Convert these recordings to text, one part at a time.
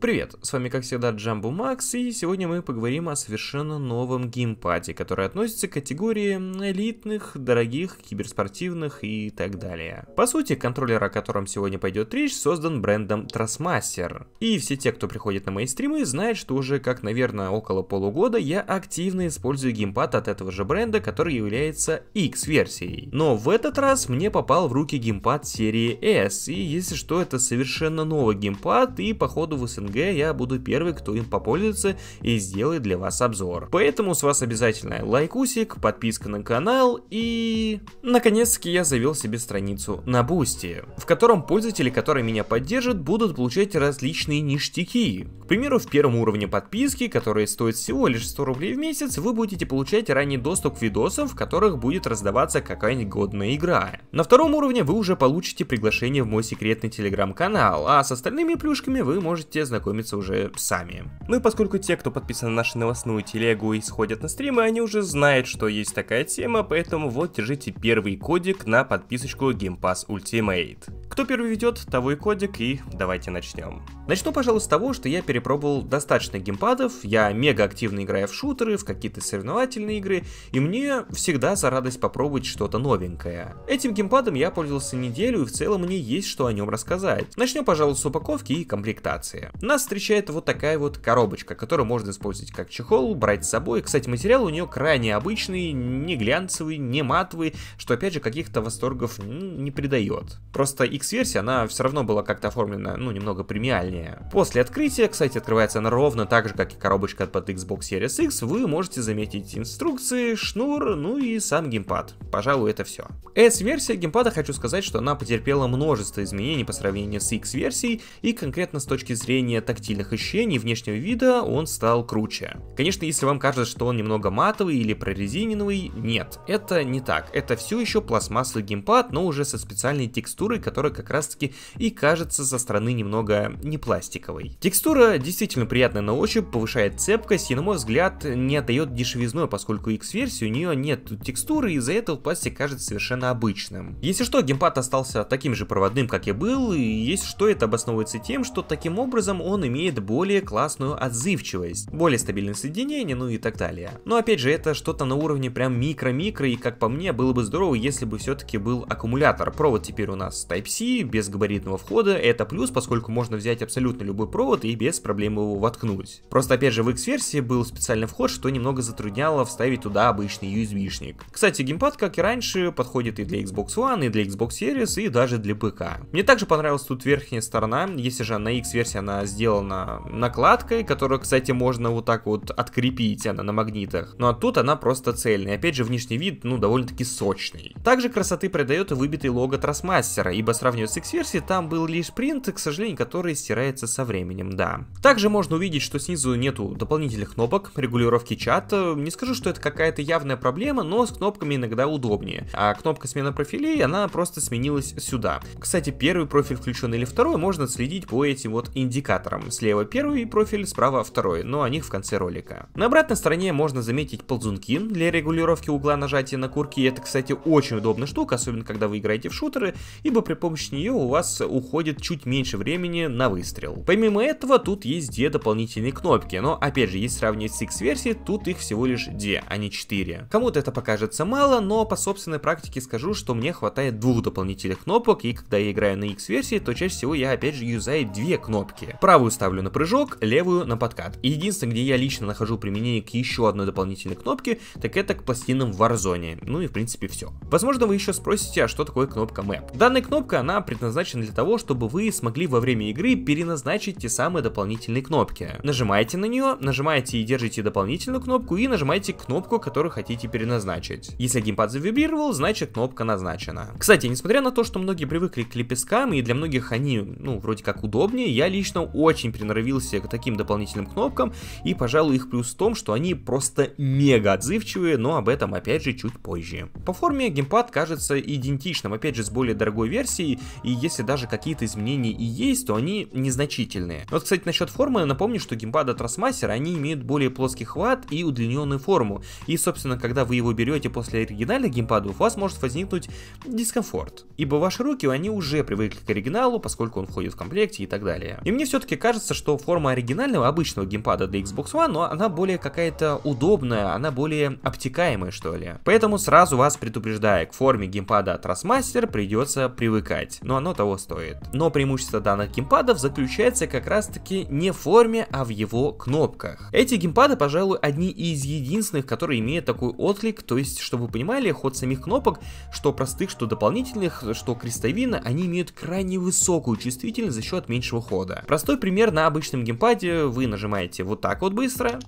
Привет, с вами как всегда Джамбу Макс, и сегодня мы поговорим о совершенно новом геймпаде, который относится к категории элитных, дорогих, киберспортивных и так далее. По сути, контроллер, о котором сегодня пойдет речь, создан брендом Trasmaster. И все те, кто приходит на мои стримы, знают, что уже как, наверное, около полугода я активно использую геймпад от этого же бренда, который является X-версией. Но в этот раз мне попал в руки геймпад серии S, и если что, это совершенно новый геймпад, и походу вы с СНГ, я буду первый, кто им попользуется и сделает для вас обзор. Поэтому с вас обязательно лайкусик, подписка на канал и... Наконец-таки я завел себе страницу на Бусти, в котором пользователи, которые меня поддержат, будут получать различные ништяки. К примеру, в первом уровне подписки, которые стоит всего лишь 100 рублей в месяц, вы будете получать ранний доступ к видосам, в которых будет раздаваться какая-нибудь годная игра. На втором уровне вы уже получите приглашение в мой секретный телеграм-канал, а с остальными плюшками вы можете знакомиться знакомиться уже сами. Ну и поскольку те, кто подписан на нашу новостную телегу и сходят на стримы, они уже знают, что есть такая тема, поэтому вот держите первый кодик на подписочку Game Pass Ultimate. Кто первый ведет, того и кодик, и давайте начнем. Начну, пожалуй, с того, что я перепробовал достаточно геймпадов, я мега активно играю в шутеры, в какие-то соревновательные игры, и мне всегда за радость попробовать что-то новенькое. Этим геймпадом я пользовался неделю, и в целом мне есть что о нем рассказать. Начнем, пожалуй, с упаковки и комплектации нас встречает вот такая вот коробочка, которую можно использовать как чехол, брать с собой. Кстати, материал у нее крайне обычный, не глянцевый, не матовый, что опять же каких-то восторгов ну, не придает. Просто X-версия, она все равно была как-то оформлена, ну, немного премиальнее. После открытия, кстати, открывается она ровно так же, как и коробочка под Xbox Series X, вы можете заметить инструкции, шнур, ну и сам геймпад. Пожалуй, это все. S-версия геймпада, хочу сказать, что она потерпела множество изменений по сравнению с X-версией, и конкретно с точки зрения плане тактильных ощущений внешнего вида он стал круче. Конечно, если вам кажется, что он немного матовый или прорезиненный, нет, это не так. Это все еще пластмассовый геймпад, но уже со специальной текстурой, которая как раз таки и кажется со стороны немного не пластиковой. Текстура действительно приятная на ощупь, повышает цепкость и на мой взгляд не отдает дешевизной, поскольку X-версии у нее нет текстуры и из-за этого пластик кажется совершенно обычным. Если что, геймпад остался таким же проводным, как и был, и если что, это обосновывается тем, что таким образом он имеет более классную отзывчивость, более стабильное соединение, ну и так далее. Но опять же, это что-то на уровне прям микро-микро, и как по мне, было бы здорово, если бы все-таки был аккумулятор. Провод теперь у нас Type-C, без габаритного входа, это плюс, поскольку можно взять абсолютно любой провод и без проблем его воткнуть. Просто опять же, в X-версии был специальный вход, что немного затрудняло вставить туда обычный USB-шник. Кстати, геймпад, как и раньше, подходит и для Xbox One, и для Xbox Series, и даже для ПК. Мне также понравилась тут верхняя сторона, если же на X-версии она сделана сделана накладкой, которую, кстати, можно вот так вот открепить, она на магнитах. Ну а тут она просто цельная. Опять же, внешний вид, ну, довольно-таки сочный. Также красоты придает и выбитый лого Трасмастера, ибо сравнивать с X-версией там был лишь принт, к сожалению, который стирается со временем, да. Также можно увидеть, что снизу нету дополнительных кнопок, регулировки чата. Не скажу, что это какая-то явная проблема, но с кнопками иногда удобнее. А кнопка смена профилей, она просто сменилась сюда. Кстати, первый профиль включен или второй, можно следить по этим вот индикаторам вентилятором. Слева первый профиль, справа второй, но о них в конце ролика. На обратной стороне можно заметить ползунки для регулировки угла нажатия на курки. Это, кстати, очень удобная штука, особенно когда вы играете в шутеры, ибо при помощи нее у вас уходит чуть меньше времени на выстрел. Помимо этого, тут есть две дополнительные кнопки, но опять же, если сравнивать с X-версией, тут их всего лишь две, а не четыре. Кому-то это покажется мало, но по собственной практике скажу, что мне хватает двух дополнительных кнопок, и когда я играю на X-версии, то чаще всего я опять же юзаю две кнопки правую ставлю на прыжок, левую на подкат. И единственное, где я лично нахожу применение к еще одной дополнительной кнопке, так это к пластинам в Warzone. Ну и в принципе все. Возможно вы еще спросите, а что такое кнопка Map? Данная кнопка, она предназначена для того, чтобы вы смогли во время игры переназначить те самые дополнительные кнопки. Нажимаете на нее, нажимаете и держите дополнительную кнопку и нажимаете кнопку, которую хотите переназначить. Если геймпад завибрировал, значит кнопка назначена. Кстати, несмотря на то, что многие привыкли к лепесткам и для многих они, ну, вроде как удобнее, я лично очень приноровился к таким дополнительным кнопкам, и, пожалуй, их плюс в том, что они просто мега отзывчивые, но об этом, опять же, чуть позже. По форме геймпад кажется идентичным, опять же, с более дорогой версией, и если даже какие-то изменения и есть, то они незначительные. Вот, кстати, насчет формы, напомню, что геймпады от Росмастера, они имеют более плоский хват и удлиненную форму, и, собственно, когда вы его берете после оригинальных геймпадов, у вас может возникнуть дискомфорт, ибо ваши руки, они уже привыкли к оригиналу, поскольку он входит в комплекте и так далее. И мне все-таки все-таки кажется, что форма оригинального, обычного геймпада для Xbox One, но она более какая-то удобная, она более обтекаемая, что ли. Поэтому сразу вас предупреждаю, к форме геймпада от Rasmaster придется привыкать, но оно того стоит. Но преимущество данных геймпадов заключается как раз-таки не в форме, а в его кнопках. Эти геймпады, пожалуй, одни из единственных, которые имеют такой отклик, то есть, чтобы вы понимали, ход самих кнопок, что простых, что дополнительных, что крестовина, они имеют крайне высокую чувствительность за счет меньшего хода. Простой например, на обычном геймпаде вы нажимаете вот так вот быстро,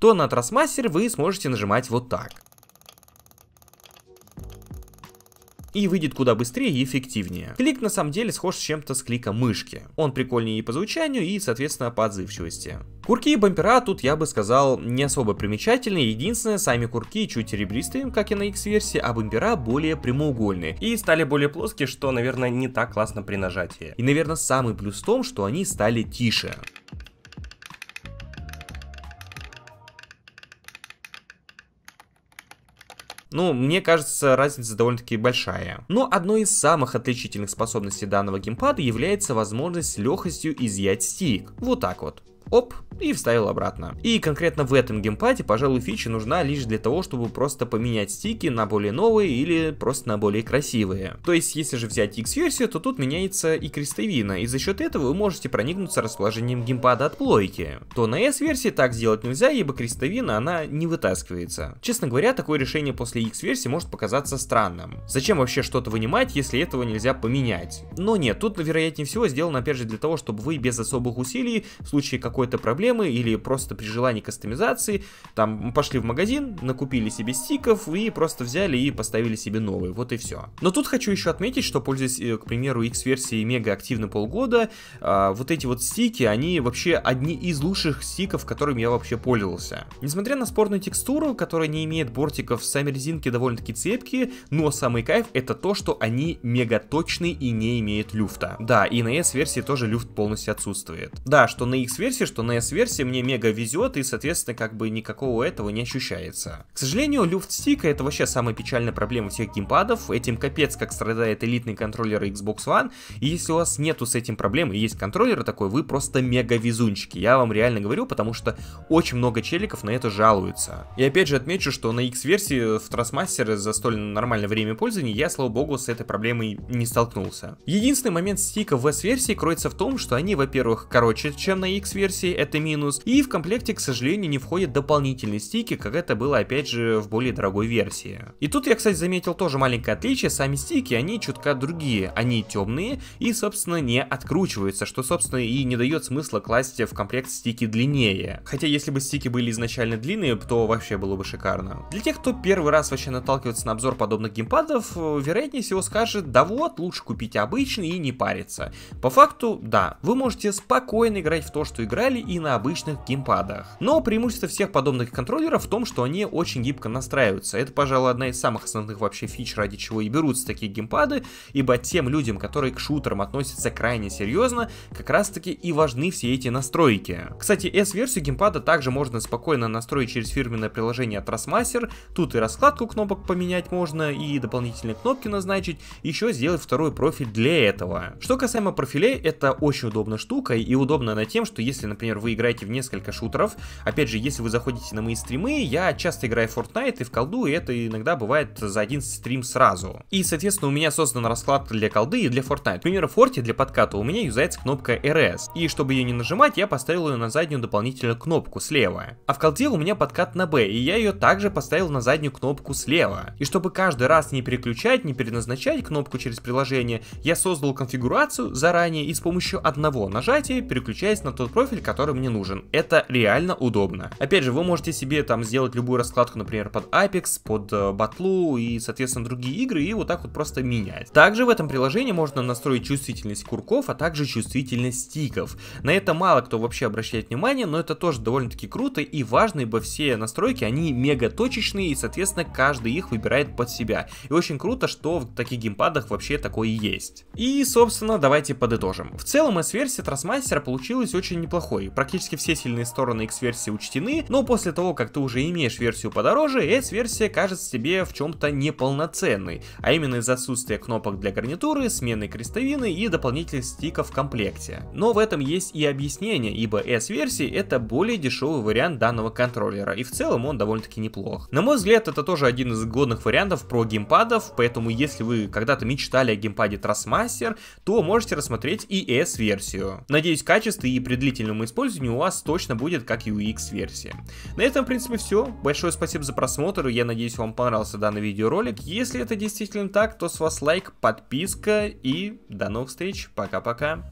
то на Трасмастер вы сможете нажимать вот так. и выйдет куда быстрее и эффективнее. Клик на самом деле схож с чем-то с клика мышки. Он прикольнее и по звучанию, и соответственно по отзывчивости. Курки и бампера тут, я бы сказал, не особо примечательные. единственное, сами курки чуть ребристые, как и на X-версии, а бампера более прямоугольные и стали более плоские, что, наверное, не так классно при нажатии. И, наверное, самый плюс в том, что они стали тише. Ну, мне кажется, разница довольно-таки большая. Но одной из самых отличительных способностей данного геймпада является возможность с легкостью изъять стик. Вот так вот оп, и вставил обратно. И конкретно в этом геймпаде, пожалуй, фича нужна лишь для того, чтобы просто поменять стики на более новые или просто на более красивые. То есть, если же взять X-версию, то тут меняется и крестовина, и за счет этого вы можете проникнуться расположением геймпада от плойки. То на S-версии так сделать нельзя, ибо крестовина, она не вытаскивается. Честно говоря, такое решение после X-версии может показаться странным. Зачем вообще что-то вынимать, если этого нельзя поменять? Но нет, тут вероятнее всего сделано опять же для того, чтобы вы без особых усилий в случае какой какой-то проблемы или просто при желании кастомизации, там, пошли в магазин, накупили себе стиков и просто взяли и поставили себе новые, вот и все. Но тут хочу еще отметить, что пользуясь, э, к примеру, X-версией мега активно полгода, а, вот эти вот стики, они вообще одни из лучших стиков, которыми я вообще пользовался. Несмотря на спорную текстуру, которая не имеет бортиков, сами резинки довольно-таки цепкие, но самый кайф это то, что они мега точные и не имеют люфта. Да, и на S-версии тоже люфт полностью отсутствует. Да, что на X-версии, что на S-версии мне мега везет и, соответственно, как бы никакого этого не ощущается. К сожалению, люфтстик это вообще самая печальная проблема всех геймпадов, этим капец как страдает элитный контроллер Xbox One, и если у вас нету с этим проблем и есть контроллер такой, вы просто мега везунчики, я вам реально говорю, потому что очень много челиков на это жалуются. И опять же отмечу, что на X-версии в Trustmaster за столь нормальное время пользования я, слава богу, с этой проблемой не столкнулся. Единственный момент стика в S-версии кроется в том, что они, во-первых, короче, чем на X-версии, версии, это минус. И в комплекте, к сожалению, не входят дополнительные стики, как это было опять же в более дорогой версии. И тут я, кстати, заметил тоже маленькое отличие, сами стики, они чутка другие, они темные и, собственно, не откручиваются, что, собственно, и не дает смысла класть в комплект стики длиннее. Хотя, если бы стики были изначально длинные, то вообще было бы шикарно. Для тех, кто первый раз вообще наталкивается на обзор подобных геймпадов, вероятнее всего скажет, да вот, лучше купить обычный и не париться. По факту, да, вы можете спокойно играть в то, что играете, играли и на обычных геймпадах. Но преимущество всех подобных контроллеров в том, что они очень гибко настраиваются. Это, пожалуй, одна из самых основных вообще фич, ради чего и берутся такие геймпады, ибо тем людям, которые к шутерам относятся крайне серьезно, как раз таки и важны все эти настройки. Кстати, S-версию геймпада также можно спокойно настроить через фирменное приложение от Rasmaster, тут и раскладку кнопок поменять можно, и дополнительные кнопки назначить, еще сделать второй профиль для этого. Что касаемо профилей, это очень удобная штука и удобно на тем, что если например, вы играете в несколько шутеров, опять же, если вы заходите на мои стримы, я часто играю в Fortnite и в колду, и это иногда бывает за один стрим сразу. И, соответственно, у меня создан расклад для колды и для Fortnite. Например, в Форте для подката у меня юзается кнопка RS, и чтобы ее не нажимать, я поставил ее на заднюю дополнительную кнопку слева. А в колде у меня подкат на B, и я ее также поставил на заднюю кнопку слева. И чтобы каждый раз не переключать, не переназначать кнопку через приложение, я создал конфигурацию заранее и с помощью одного нажатия переключаясь на тот профиль, пиксель, который мне нужен. Это реально удобно. Опять же, вы можете себе там сделать любую раскладку, например, под Apex, под э, батлу и, соответственно, другие игры, и вот так вот просто менять. Также в этом приложении можно настроить чувствительность курков, а также чувствительность стиков. На это мало кто вообще обращает внимание, но это тоже довольно-таки круто и важно, ибо все настройки, они мега точечные, и, соответственно, каждый их выбирает под себя. И очень круто, что в таких геймпадах вообще такое есть. И, собственно, давайте подытожим. В целом, S-версия Trustmaster получилась очень неплохой неплохой. Практически все сильные стороны X-версии учтены, но после того, как ты уже имеешь версию подороже, S-версия кажется тебе в чем-то неполноценной, а именно из-за отсутствия кнопок для гарнитуры, смены крестовины и дополнительных стиков в комплекте. Но в этом есть и объяснение, ибо S-версии это более дешевый вариант данного контроллера, и в целом он довольно-таки неплох. На мой взгляд, это тоже один из годных вариантов про геймпадов, поэтому если вы когда-то мечтали о геймпаде Trasmaster, то можете рассмотреть и S-версию. Надеюсь, качество и при длительном правильному использованию у вас точно будет как UX-версия. На этом, в принципе, все. Большое спасибо за просмотр, я надеюсь, вам понравился данный видеоролик. Если это действительно так, то с вас лайк, подписка и до новых встреч. Пока-пока.